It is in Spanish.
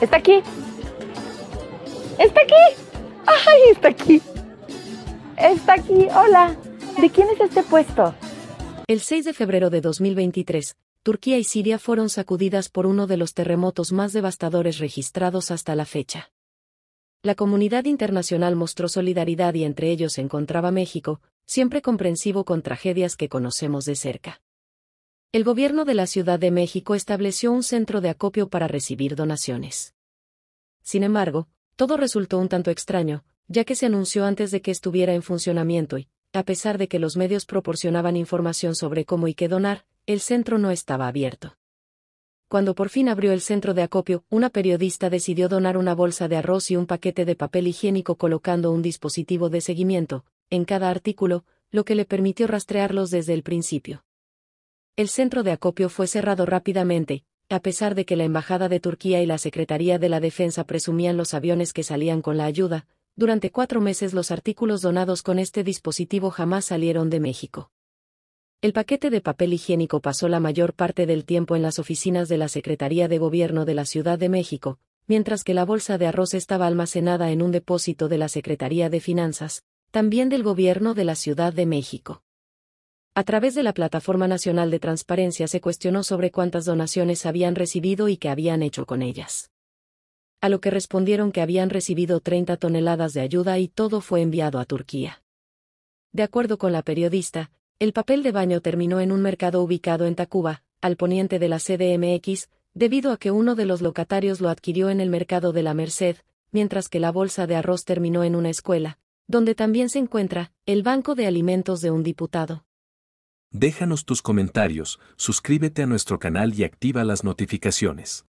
Está aquí. Está aquí. ¡Ay, está aquí! Está aquí. Hola. ¿De quién es este puesto? El 6 de febrero de 2023, Turquía y Siria fueron sacudidas por uno de los terremotos más devastadores registrados hasta la fecha. La comunidad internacional mostró solidaridad y entre ellos se encontraba México, siempre comprensivo con tragedias que conocemos de cerca. El gobierno de la Ciudad de México estableció un centro de acopio para recibir donaciones. Sin embargo, todo resultó un tanto extraño, ya que se anunció antes de que estuviera en funcionamiento y, a pesar de que los medios proporcionaban información sobre cómo y qué donar, el centro no estaba abierto. Cuando por fin abrió el centro de acopio, una periodista decidió donar una bolsa de arroz y un paquete de papel higiénico colocando un dispositivo de seguimiento, en cada artículo, lo que le permitió rastrearlos desde el principio. El centro de acopio fue cerrado rápidamente, a pesar de que la Embajada de Turquía y la Secretaría de la Defensa presumían los aviones que salían con la ayuda, durante cuatro meses los artículos donados con este dispositivo jamás salieron de México. El paquete de papel higiénico pasó la mayor parte del tiempo en las oficinas de la Secretaría de Gobierno de la Ciudad de México, mientras que la bolsa de arroz estaba almacenada en un depósito de la Secretaría de Finanzas, también del Gobierno de la Ciudad de México. A través de la Plataforma Nacional de Transparencia se cuestionó sobre cuántas donaciones habían recibido y qué habían hecho con ellas. A lo que respondieron que habían recibido 30 toneladas de ayuda y todo fue enviado a Turquía. De acuerdo con la periodista, el papel de baño terminó en un mercado ubicado en Tacuba, al poniente de la CDMX, debido a que uno de los locatarios lo adquirió en el mercado de la Merced, mientras que la bolsa de arroz terminó en una escuela, donde también se encuentra el banco de alimentos de un diputado. Déjanos tus comentarios, suscríbete a nuestro canal y activa las notificaciones.